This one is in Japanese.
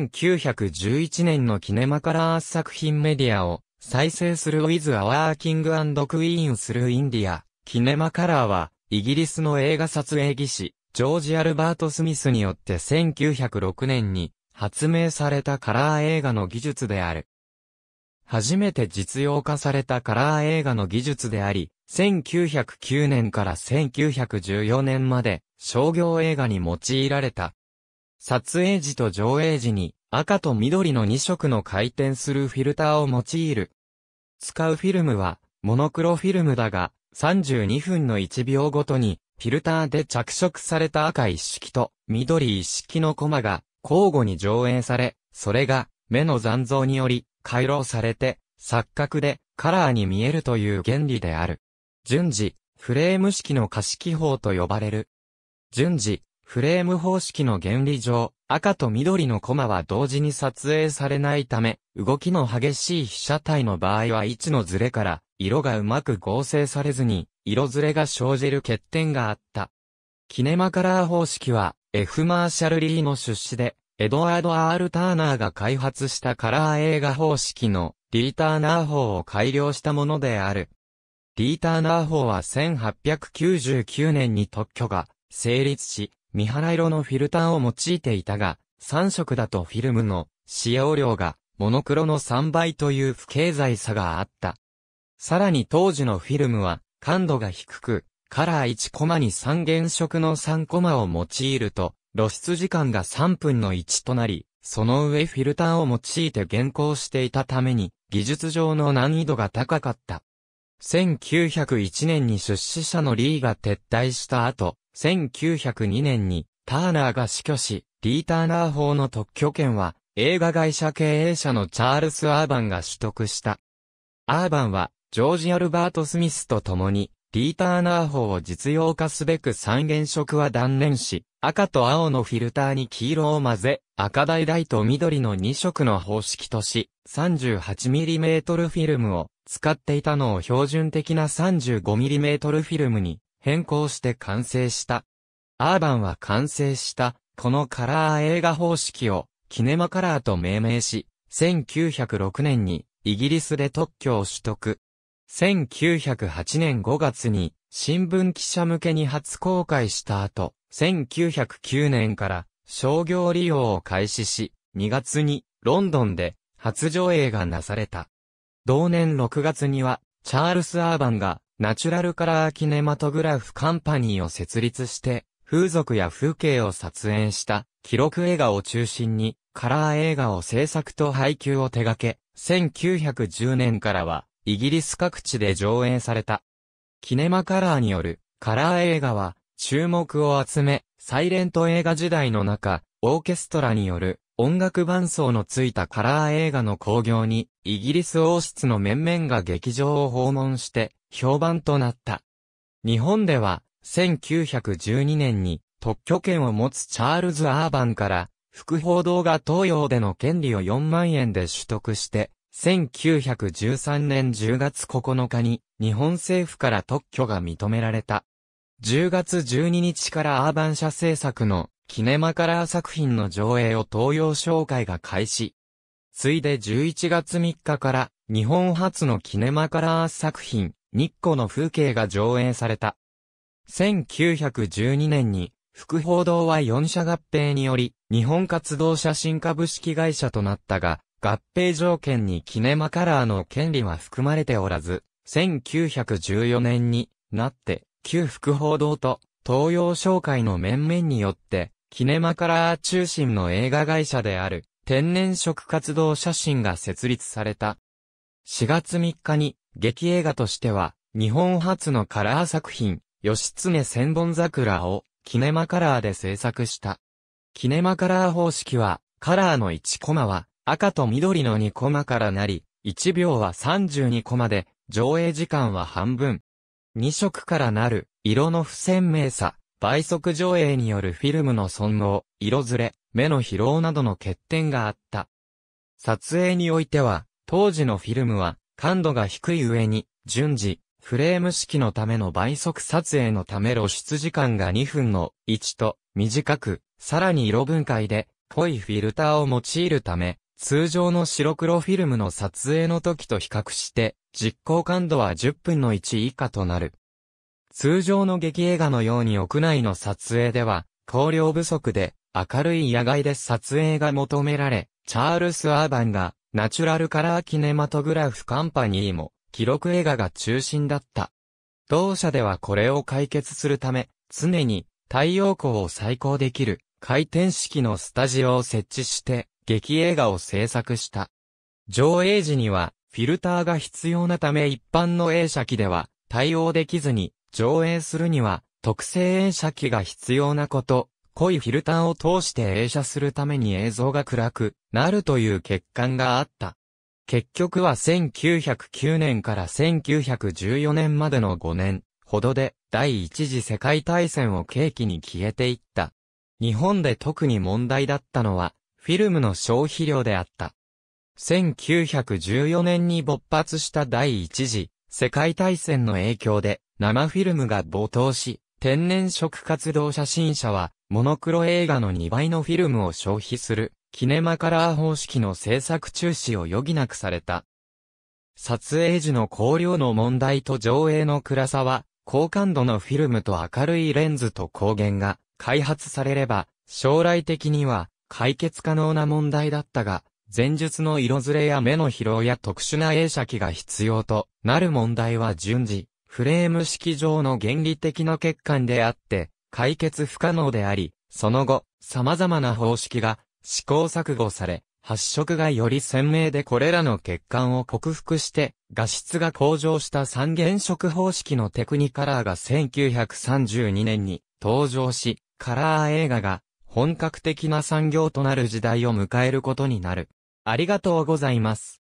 1911年のキネマカラー作品メディアを再生する With a Working and Queen するインディア。キネマカラーはイギリスの映画撮影技師ジョージ・アルバート・スミスによって1906年に発明されたカラー映画の技術である。初めて実用化されたカラー映画の技術であり、1909年から1914年まで商業映画に用いられた撮影時と上映時に赤と緑の2色の回転するフィルターを用いる。使うフィルムはモノクロフィルムだが32分の1秒ごとにフィルターで着色された赤一色と緑一色のコマが交互に上映され、それが目の残像により回路されて錯覚でカラーに見えるという原理である。順次、フレーム式の可視記法と呼ばれる。順次、フレーム方式の原理上、赤と緑のコマは同時に撮影されないため、動きの激しい被写体の場合は位置のずれから、色がうまく合成されずに、色ずれが生じる欠点があった。キネマカラー方式は、F マーシャル・リーの出資で、エドワード・アール・ターナーが開発したカラー映画方式のリーターナー法を改良したものである。リーターナー法は1899年に特許が成立し、三原色のフィルターを用いていたが、3色だとフィルムの使用量がモノクロの3倍という不経済差があった。さらに当時のフィルムは感度が低く、カラー1コマに3原色の3コマを用いると、露出時間が3分の1となり、その上フィルターを用いて現行していたために、技術上の難易度が高かった。1901年に出資者のリーが撤退した後、1902年にターナーが死去し、リー・ターナー法の特許権は映画会社経営者のチャールス・アーバンが取得した。アーバンはジョージ・アルバート・スミスと共にリー・ターナー法を実用化すべく三原色は断念し、赤と青のフィルターに黄色を混ぜ、赤大ラと緑の2色の方式とし、38mm フィルムを使っていたのを標準的な 35mm フィルムに変更して完成した。アーバンは完成した、このカラー映画方式を、キネマカラーと命名し、1906年に、イギリスで特許を取得。1908年5月に、新聞記者向けに初公開した後、1909年から商業利用を開始し、2月にロンドンで初上映がなされた。同年6月には、チャールズ・アーバンがナチュラルカラーキネマトグラフカンパニーを設立して、風俗や風景を撮影した記録映画を中心に、カラー映画を制作と配給を手掛け、1910年からは、イギリス各地で上映された。キネマカラーによるカラー映画は、注目を集め、サイレント映画時代の中、オーケストラによる音楽伴奏のついたカラー映画の興行に、イギリス王室の面々が劇場を訪問して、評判となった。日本では、1912年に特許権を持つチャールズ・アーバンから、副報道が東洋での権利を4万円で取得して、1913年10月9日に日本政府から特許が認められた。10月12日からアーバン社制作のキネマカラー作品の上映を東洋商会が開始。ついで11月3日から日本初のキネマカラー作品日光の風景が上映された。1912年に、副報道は4社合併により、日本活動写真株式会社となったが、合併条件にキネマカラーの権利は含まれておらず、1914年になって、旧副報道と東洋商会の面々によって、キネマカラー中心の映画会社である、天然色活動写真が設立された。4月3日に、劇映画としては、日本初のカラー作品、吉常千本桜を、キネマカラーで制作した。キネマカラー方式は、カラーの1コマは、赤と緑の2コマからなり、1秒は32コマで、上映時間は半分。2色からなる、色の不鮮明さ、倍速上映によるフィルムの損耗、色ずれ、目の疲労などの欠点があった。撮影においては、当時のフィルムは、感度が低い上に、順次、フレーム式のための倍速撮影のため露出時間が2分の1と短く、さらに色分解で濃いフィルターを用いるため、通常の白黒フィルムの撮影の時と比較して、実行感度は10分の1以下となる。通常の劇映画のように屋内の撮影では、光量不足で、明るい野外で撮影が求められ、チャールス・アーバンが、ナチュラルカラーキネマトグラフカンパニーも、記録映画が中心だった。同社ではこれを解決するため、常に太陽光を再興できる回転式のスタジオを設置して、劇映画を制作した。上映時には、フィルターが必要なため一般の映写機では対応できずに、上映するには特製映写機が必要なこと濃いフィルターを通して映写するために映像が暗くなるという欠陥があった。結局は1909年から1914年までの5年ほどで第一次世界大戦を契機に消えていった。日本で特に問題だったのはフィルムの消費量であった。1914年に勃発した第一次世界大戦の影響で生フィルムが暴騰し、天然色活動写真者はモノクロ映画の2倍のフィルムを消費する、キネマカラー方式の制作中止を余儀なくされた。撮影時の光量の問題と上映の暗さは、高感度のフィルムと明るいレンズと光源が開発されれば、将来的には解決可能な問題だったが、前述の色ずれや目の疲労や特殊な映写機が必要となる問題は順次、フレーム式上の原理的な欠陥であって、解決不可能であり、その後、様々な方式が試行錯誤され、発色がより鮮明でこれらの欠陥を克服して、画質が向上した三原色方式のテクニカラーが1932年に登場し、カラー映画が本格的な産業となる時代を迎えることになる。ありがとうございます。